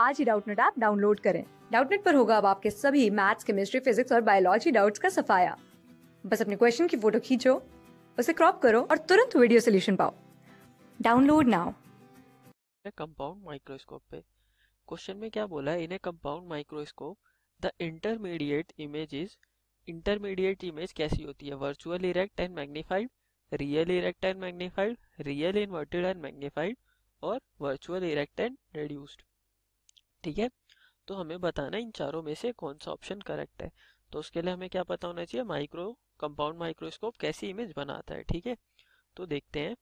आज ही Doubtnut app download करें डाउटनेट पर होगा अब आपके सभी मैथ्स केमिस्ट्री फिजिक्स और बायोलॉजी डाउट्स का सफाया बस अपने क्वेश्चन की फोटो खींचो उसे क्रॉप करो और तुरंत वीडियो सोल्यूशन पाओ डाउनलोड नाउ कंपाउंड माइक्रोस्कोप पे क्वेश्चन में क्या बोला है in a compound microscope the intermediate images intermediate image कैसी होती है virtual erect and magnified real erect and magnified real inverted and magnified और वर्चुअल इरेक्ट एंड रेड्यूस्ड ठीक है तो हमें बताना इन चारों में से कौन सा ऑप्शन करेक्ट है तो उसके लिए हमें क्या पता होना चाहिए माइक्रो कंपाउंड माइक्रोस्कोप कैसी इमेज बनाता है ठीक है तो देखते हैं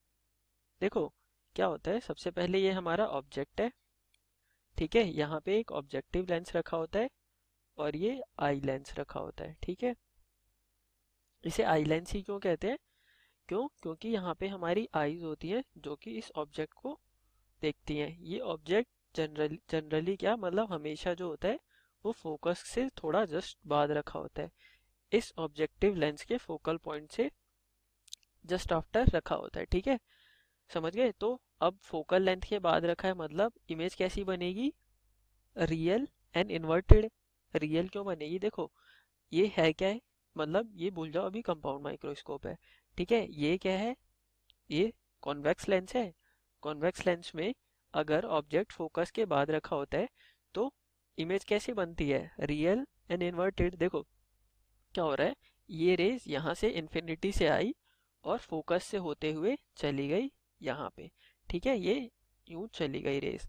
देखो क्या होता है सबसे पहले ये हमारा ऑब्जेक्ट है ठीक है यहाँ पे एक ऑब्जेक्टिव लेंस रखा होता है और ये आई लेंस रखा होता है ठीक है इसे आई लेंस ही क्यों कहते हैं क्यों क्योंकि यहाँ पे हमारी आईज होती हैं जो कि इस ऑब्जेक्ट को देखती हैं ये ऑब्जेक्ट जनरल जनरली क्या मतलब हमेशा जो होता है वो फोकस से थोड़ा जस्ट बाद रखा होता है इस ऑब्जेक्टिव लेंस के फोकल पॉइंट से जस्ट आफ्टर रखा होता है ठीक है समझ गए तो अब फोकल लेंथ के बाद रखा है मतलब इमेज कैसी बनेगी रियल एंड इन्वर्टेड रियल क्यों बनेगी देखो ये है क्या है मतलब ये भूल जाओ अभी कंपाउंड माइक्रोस्कोप है ठीक है ये क्या है ये कॉन्वेक्स लेंस है कॉन्वेक्स लेंस में अगर ऑब्जेक्ट फोकस के बाद रखा होता है तो इमेज कैसे बनती है रियल एंड इन्वर्टेड देखो क्या हो रहा है ये रेज यहाँ से इन्फिनिटी से आई और फोकस से होते हुए चली गई यहाँ पे ठीक है ये यूं चली गई रेज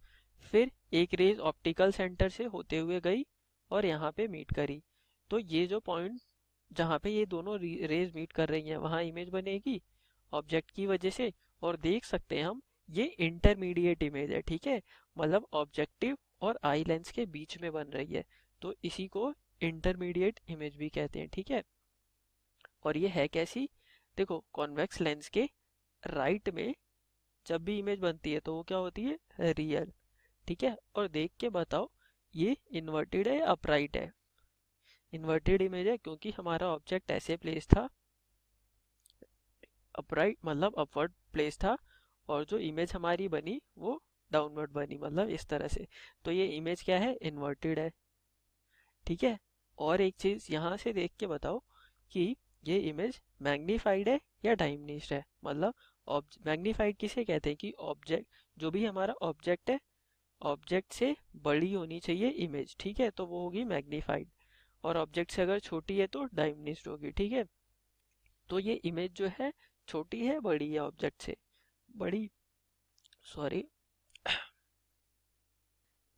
फिर एक रेज ऑप्टिकल सेंटर से होते हुए गई और यहाँ पे मीट करी तो ये जो पॉइंट जहाँ पे ये दोनों रेज मीट कर रही हैं वहाँ इमेज बनेगी ऑब्जेक्ट की वजह से और देख सकते हैं हम ये इंटरमीडिएट इमेज है ठीक है मतलब ऑब्जेक्टिव और आई लेंस के बीच में बन रही है तो इसी को इंटरमीडिएट इमेज भी कहते हैं ठीक है और ये है कैसी देखो कॉन्वेक्स लेंस के राइट में जब भी इमेज बनती है तो वो क्या होती है रियल ठीक है और देख के बताओ ये इन्वर्टेड है या अपराइट है इन्वर्टेड इमेज है क्योंकि हमारा ऑब्जेक्ट ऐसे प्लेस था अपराइट मतलब अपवर्ड प्लेस था और जो इमेज हमारी बनी वो डाउनवर्ड बनी मतलब इस तरह से तो ये इमेज क्या है इन्वर्टेड है ठीक है और एक चीज़ यहाँ से देख के बताओ कि ये इमेज मैग्नीफाइड है या डाइमनिस्ड है मतलब मैग्नीफाइड किसे कहते हैं कि ऑब्जेक्ट जो भी हमारा ऑब्जेक्ट है ऑब्जेक्ट से बड़ी होनी चाहिए इमेज ठीक है तो वो होगी मैग्नीफाइड और ऑब्जेक्ट से अगर छोटी है तो डाइमनिस्ड होगी ठीक है तो ये इमेज जो है छोटी है बड़ी है ऑब्जेक्ट से बड़ी सॉरी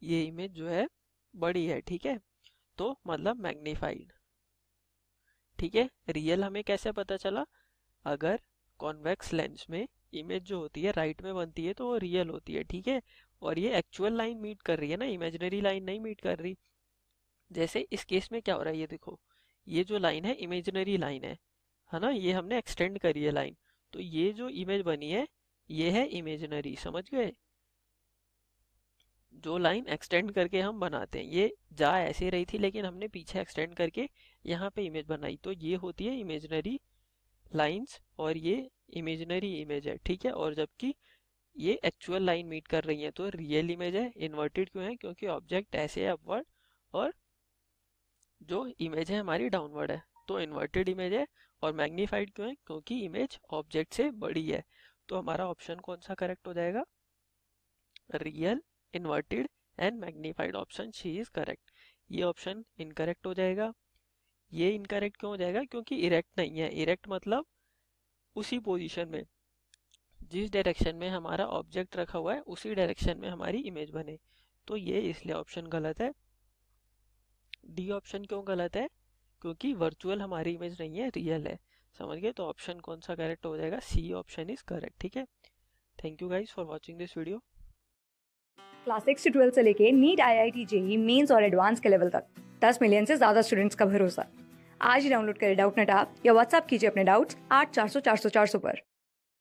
ये इमेज जो है बड़ी है ठीक है तो मतलब मैग्नीफाइड ठीक है रियल हमें कैसे पता चला अगर कॉन्वेक्स लेंस में इमेज जो होती है राइट में बनती है तो वो रियल होती है ठीक है और ये एक्चुअल लाइन मीट कर रही है ना इमेजनरी लाइन नहीं मीट कर रही जैसे इस केस में क्या हो रहा है ये देखो ये जो लाइन है इमेजनरी लाइन है है ना ये हमने एक्सटेंड करी है लाइन तो ये जो इमेज बनी है ये है इमेजिनरी समझ गए जो लाइन एक्सटेंड करके हम बनाते हैं ये जा ऐसे रही थी लेकिन हमने पीछे एक्सटेंड करके यहाँ पे इमेज बनाई तो ये होती है इमेजिनरी लाइंस और ये इमेजिनरी इमेज है ठीक है और जबकि ये एक्चुअल लाइन मीट कर रही तो है तो रियल इमेज है इन्वर्टेड क्यों है क्योंकि ऑब्जेक्ट ऐसे है अपवर्ड और जो इमेज है हमारी डाउनवर्ड है तो इन्वर्टेड इमेज है और मैग्नीफाइड क्यों है क्योंकि इमेज ऑब्जेक्ट से बड़ी है तो हमारा ऑप्शन कौन सा करेक्ट हो जाएगा real inverted and magnified option C is correct ये ऑप्शन इनकरेक्ट हो जाएगा ये इनकरेक्ट क्यों हो जाएगा क्योंकि इरेक्ट नहीं है इरेक्ट मतलब उसी पोजीशन में जिस डायरेक्शन में हमारा ऑब्जेक्ट रखा हुआ है उसी डायरेक्शन में हमारी इमेज बने तो ये इसलिए ऑप्शन गलत है डी ऑप्शन क्यों गलत है क्योंकि वर्चुअल हमारी इमेज नहीं है रियल है समझ गए तो ऑप्शन कौन सा करेक्ट हो जाएगा सी ऑप्शन इज करेक्ट ठीक है thank you guys for watching this video class six to twelfth से लेके NEET I I T JEE mains और एडवांस के लेवल तक दस मिलियन से ज्यादा स्टूडेंट्स का भरोसा आज ही डाउनलोड करें डाउट नेट आप या व्हाट्सअप कीजिए अपने डाउट्स आठ चार सौ चार सौ चार सौ पर